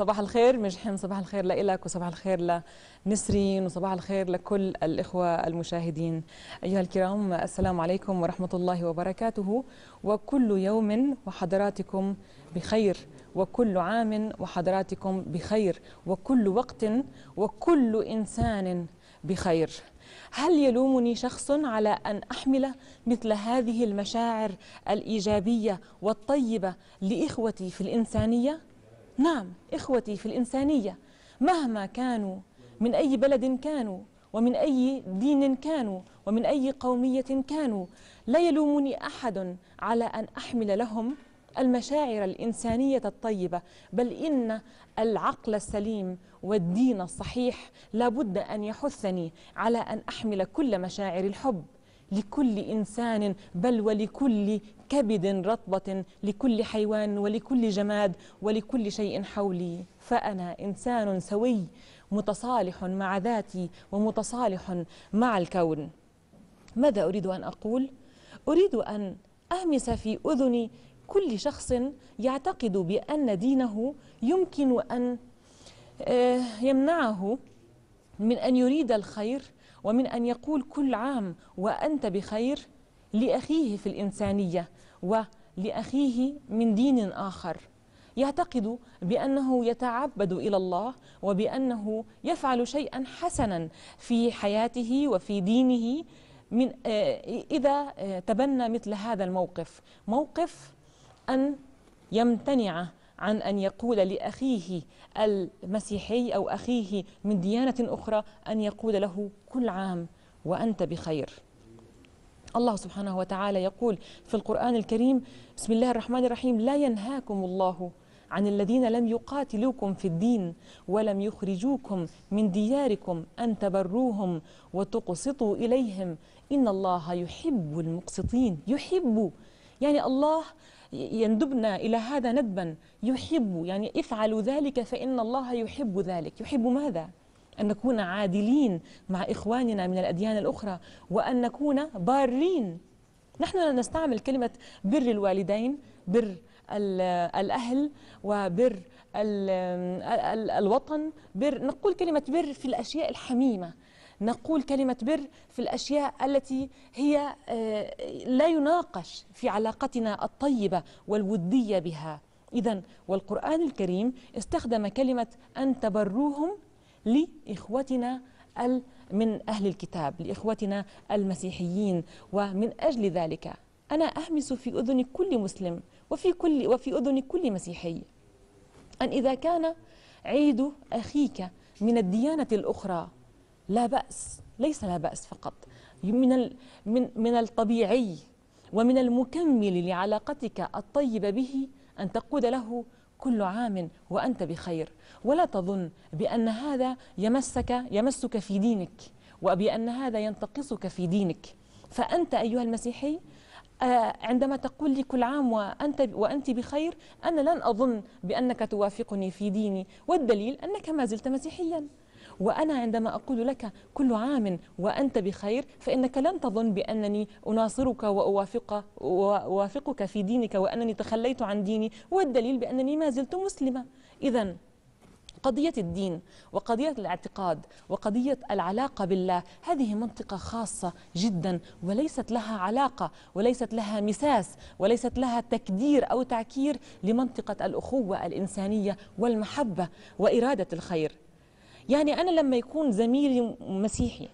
صباح الخير مجحن صباح الخير لك وصباح الخير لنسرين وصباح الخير لكل الإخوة المشاهدين أيها الكرام السلام عليكم ورحمة الله وبركاته وكل يوم وحضراتكم بخير وكل عام وحضراتكم بخير وكل وقت وكل إنسان بخير هل يلومني شخص على أن أحمل مثل هذه المشاعر الإيجابية والطيبة لإخوتي في الإنسانية؟ نعم إخوتي في الإنسانية مهما كانوا من أي بلد كانوا ومن أي دين كانوا ومن أي قومية كانوا لا يلومني أحد على أن أحمل لهم المشاعر الإنسانية الطيبة بل إن العقل السليم والدين الصحيح لابد أن يحثني على أن أحمل كل مشاعر الحب لكل إنسان بل ولكل كبد رطبة لكل حيوان ولكل جماد ولكل شيء حولي فأنا إنسان سوي متصالح مع ذاتي ومتصالح مع الكون ماذا أريد أن أقول؟ أريد أن أهمس في أذن كل شخص يعتقد بأن دينه يمكن أن آه، يمنعه من أن يريد الخير ومن أن يقول كل عام وأنت بخير لأخيه في الإنسانية ولأخيه من دين آخر يعتقد بأنه يتعبد إلى الله وبأنه يفعل شيئا حسنا في حياته وفي دينه من آه، إذا آه، تبنى مثل هذا الموقف موقف أن يمتنع عن أن يقول لأخيه المسيحي أو أخيه من ديانة أخرى أن يقول له كل عام وأنت بخير الله سبحانه وتعالى يقول في القرآن الكريم بسم الله الرحمن الرحيم لا ينهاكم الله عن الذين لم يقاتلوكم في الدين ولم يخرجوكم من دياركم أن تبروهم وتقسطوا إليهم إن الله يحب المقسطين يحب يعني الله يندبنا إلى هذا ندبا يحب يعني افعلوا ذلك فإن الله يحب ذلك يحب ماذا؟ أن نكون عادلين مع إخواننا من الأديان الأخرى وأن نكون بارين نحن نستعمل كلمة بر الوالدين بر الأهل وبر الوطن بر نقول كلمة بر في الأشياء الحميمة نقول كلمة بر في الأشياء التي هي آه، لا يناقش في علاقتنا الطيبة والودية بها إذا والقرآن الكريم استخدم كلمة أن تبروهم لإخوتنا من أهل الكتاب لإخوتنا المسيحيين ومن أجل ذلك أنا أهمس في أذن كل مسلم وفي كل وفي أذن كل مسيحي أن إذا كان عيد أخيك من الديانة الأخرى لا بأس ليس لا بأس فقط من من من الطبيعي ومن المكمل لعلاقتك الطيبة به أن تقود له كل عام وأنت بخير ولا تظن بأن هذا يمسك يمسك في دينك وبأن هذا ينتقصك في دينك فأنت أيها المسيحي آه، عندما تقول لي كل عام وأنت, وأنت بخير أنا لن أظن بأنك توافقني في ديني والدليل أنك ما زلت مسيحياً وأنا عندما أقول لك كل عام وأنت بخير فإنك لن تظن بأنني أناصرك وأوافق وأوافقك في دينك وأنني تخليت عن ديني والدليل بأنني ما زلت مسلمة إذا قضية الدين وقضية الاعتقاد وقضية العلاقة بالله هذه منطقة خاصة جدا وليست لها علاقة وليست لها مساس وليست لها تكدير أو تعكير لمنطقة الأخوة الإنسانية والمحبة وإرادة الخير يعني أنا لما يكون زميلي مسيحي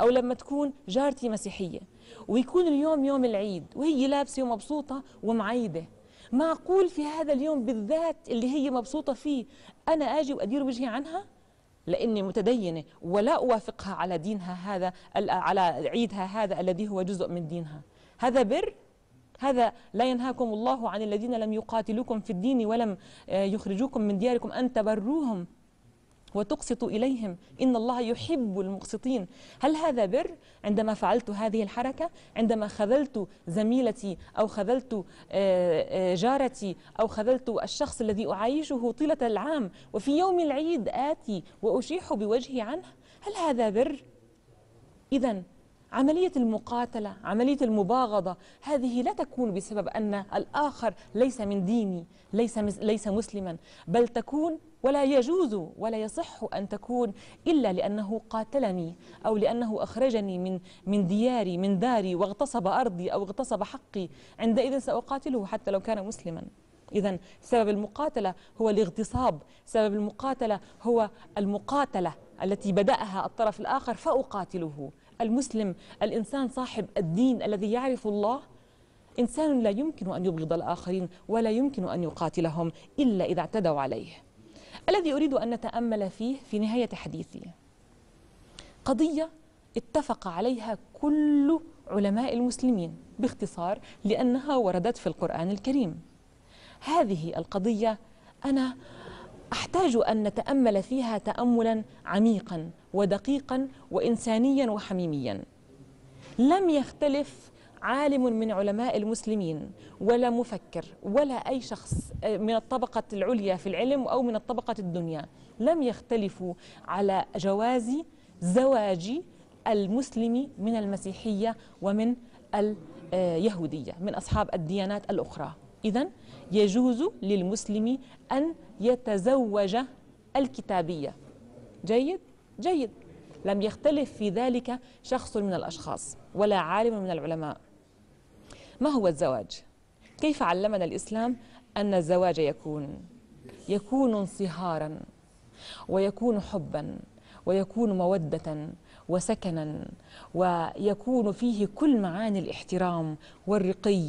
أو لما تكون جارتي مسيحية ويكون اليوم يوم العيد وهي لابسة ومبسوطة ومعيدة معقول في هذا اليوم بالذات اللي هي مبسوطة فيه أنا أجي وأدير وجهي عنها؟ لاني متدينه ولا اوافقها على دينها هذا على عيدها هذا الذي هو جزء من دينها هذا بر هذا لا ينهاكم الله عن الذين لم يقاتلوكم في الدين ولم آه، يخرجوكم من دياركم ان تبروهم وتقسط إليهم إن الله يحب المقسطين هل هذا بر عندما فعلت هذه الحركة عندما خذلت زميلتي أو خذلت آه، آه، جارتي أو خذلت الشخص الذي أعايشه طيلة العام وفي يوم العيد آتي وأشيح بوجهي عنه هل هذا بر؟ إذا عملية المقاتلة عملية المباغضة هذه لا تكون بسبب أن الآخر ليس من ديني ليس, ليس مسلما بل تكون ولا يجوز ولا يصح أن تكون إلا لأنه قاتلني أو لأنه أخرجني من من دياري من داري واغتصب أرضي أو اغتصب حقي عندئذ سأقاتله حتى لو كان مسلما إذا سبب المقاتلة هو الاغتصاب سبب المقاتلة هو المقاتلة التي بدأها الطرف الآخر فأقاتله المسلم الإنسان صاحب الدين الذي يعرف الله إنسان لا يمكن أن يبغض الآخرين ولا يمكن أن يقاتلهم إلا إذا اعتدوا عليه الذي أريد أن نتأمل فيه في نهاية حديثي قضية اتفق عليها كل علماء المسلمين باختصار لأنها وردت في القرآن الكريم هذه القضية أنا أحتاج أن نتأمل فيها تأملا عميقا ودقيقا وإنسانيا وحميميا لم يختلف عالم من علماء المسلمين ولا مفكر ولا أي شخص آه، من الطبقة العليا في العلم أو من الطبقة الدنيا لم يختلفوا على جواز زواج المسلم من المسيحية ومن اليهودية من أصحاب الديانات الأخرى إذا يجوز للمسلم أن يتزوج الكتابية جيد؟ جيد لم يختلف في ذلك شخص من الأشخاص ولا عالم من العلماء ما هو الزواج؟ كيف علمنا الإسلام أن الزواج يكون يكون انصهارا ويكون حبا ويكون مودة وسكنا ويكون فيه كل معاني الاحترام والرقي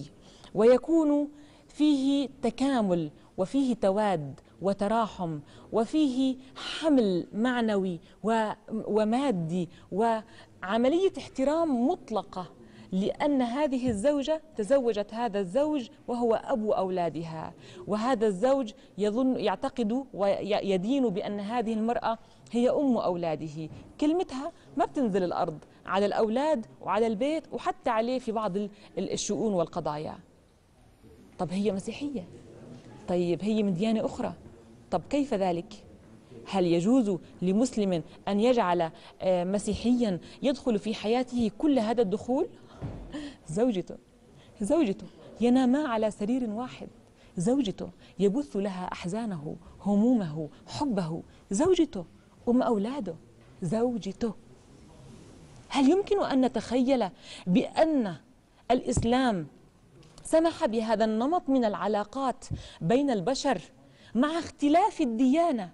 ويكون فيه تكامل وفيه تواد وتراحم وفيه حمل معنوي ومادي وعملية احترام مطلقة لأن هذه الزوجة تزوجت هذا الزوج وهو أبو أولادها وهذا الزوج يظن يعتقد ويدين بأن هذه المرأة هي أم أولاده كلمتها ما بتنزل الأرض على الأولاد وعلى البيت وحتى عليه في بعض الشؤون والقضايا طب هي مسيحية طيب هي من ديانة أخرى طب كيف ذلك؟ هل يجوز لمسلم أن يجعل آه، مسيحيا يدخل في حياته كل هذا الدخول؟ زوجته زوجته يناما على سرير واحد زوجته يبث لها أحزانه همومه حبه زوجته أم أولاده زوجته هل يمكن أن نتخيل بأن الإسلام سمح بهذا النمط من العلاقات بين البشر مع اختلاف الديانة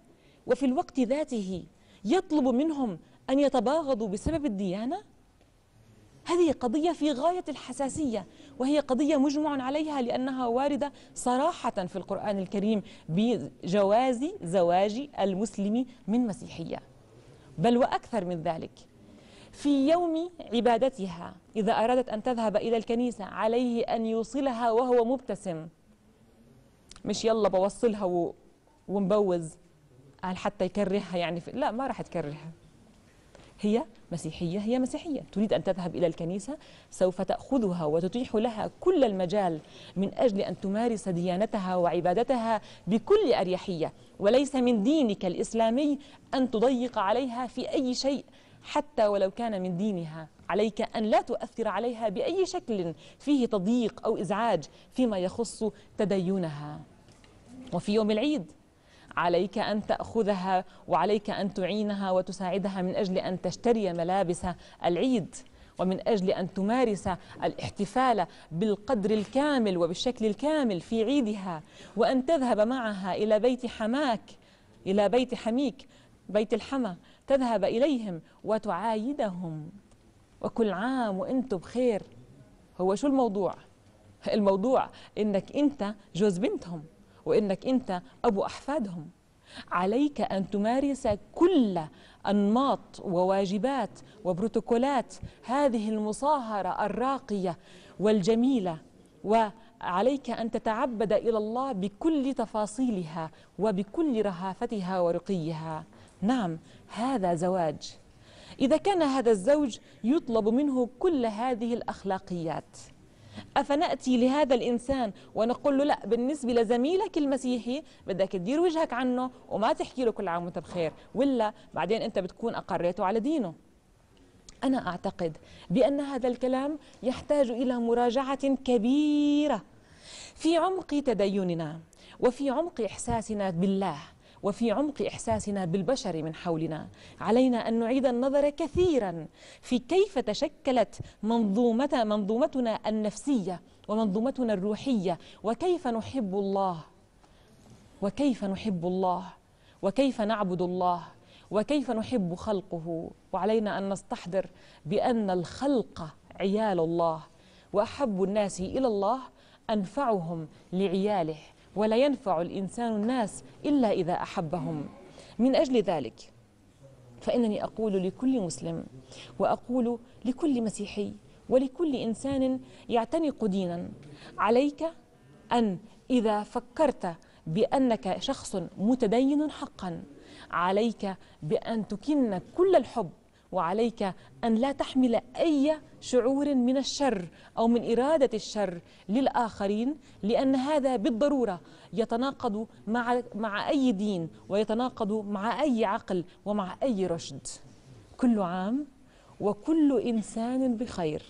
وفي الوقت ذاته يطلب منهم أن يتباغضوا بسبب الديانة؟ هذه قضية في غاية الحساسية وهي قضية مجمع عليها لأنها واردة صراحة في القرآن الكريم بجواز زواج المسلم من مسيحية بل وأكثر من ذلك في يوم عبادتها إذا أرادت أن تذهب إلى الكنيسة عليه أن يوصلها وهو مبتسم مش يلا بوصلها ومبوز قال حتى يكرهها يعني لا ما راح تكرهها هي مسيحية هي مسيحية تريد أن تذهب إلى الكنيسة سوف تأخذها وتتيح لها كل المجال من أجل أن تمارس ديانتها وعبادتها بكل أريحية وليس من دينك الإسلامي أن تضيق عليها في أي شيء حتى ولو كان من دينها عليك أن لا تؤثر عليها بأي شكل فيه تضييق أو إزعاج فيما يخص تدينها وفي يوم العيد عليك أن تأخذها وعليك أن تعينها وتساعدها من أجل أن تشتري ملابس العيد ومن أجل أن تمارس الاحتفال بالقدر الكامل وبالشكل الكامل في عيدها وأن تذهب معها إلى بيت حماك إلى بيت حميك بيت الحمى تذهب إليهم وتعايدهم وكل عام وأنتم بخير هو شو الموضوع؟ الموضوع إنك أنت جوز بنتهم وإنك أنت أبو أحفادهم عليك أن تمارس كل أنماط وواجبات وبروتوكولات هذه المصاهرة الراقية والجميلة وعليك أن تتعبد إلى الله بكل تفاصيلها وبكل رهافتها ورقيها نعم هذا زواج إذا كان هذا الزوج يطلب منه كل هذه الأخلاقيات أفنأتي لهذا الإنسان ونقول له لا بالنسبة لزميلك المسيحي بدك تدير وجهك عنه وما تحكي له كل عام وانت بخير ولا بعدين أنت بتكون أقريته على دينه أنا أعتقد بأن هذا الكلام يحتاج إلى مراجعة كبيرة في عمق تديننا وفي عمق إحساسنا بالله وفي عمق إحساسنا بالبشر من حولنا علينا أن نعيد النظر كثيرا في كيف تشكلت منظومة منظومتنا النفسية ومنظومتنا الروحية وكيف نحب الله وكيف نحب الله وكيف نعبد الله وكيف نحب خلقه وعلينا أن نستحضر بأن الخلق عيال الله وأحب الناس إلى الله أنفعهم لعياله ولا ينفع الإنسان الناس إلا إذا أحبهم من أجل ذلك فإنني أقول لكل مسلم وأقول لكل مسيحي ولكل إنسان يعتنق دينا عليك أن إذا فكرت بأنك شخص متدين حقا عليك بأن تكن كل الحب وعليك أن لا تحمل أي شعور من الشر أو من إرادة الشر للآخرين لأن هذا بالضرورة يتناقض مع, مع أي دين ويتناقض مع أي عقل ومع أي رشد كل عام وكل إنسان بخير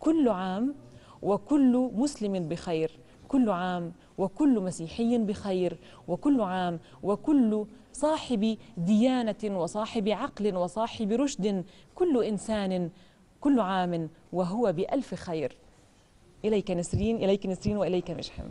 كل عام وكل مسلم بخير كل عام وكل مسيحي بخير وكل عام وكل صاحب ديانة وصاحب عقل وصاحب رشد كل إنسان كل عام وهو بألف خير إليك نسرين إليك نسرين وإليك مشحم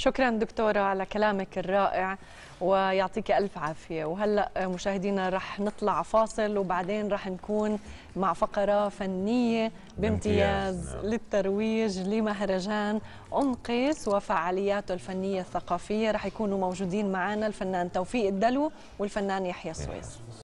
شكرا دكتورة على كلامك الرائع ويعطيك ألف عافية وهلأ مشاهدينا رح نطلع فاصل وبعدين رح نكون مع فقرة فنية بامتياز نعم. للترويج لمهرجان أنقيس وفعالياته الفنية الثقافية رح يكونوا موجودين معنا الفنان توفيق الدلو والفنان يحيى السويس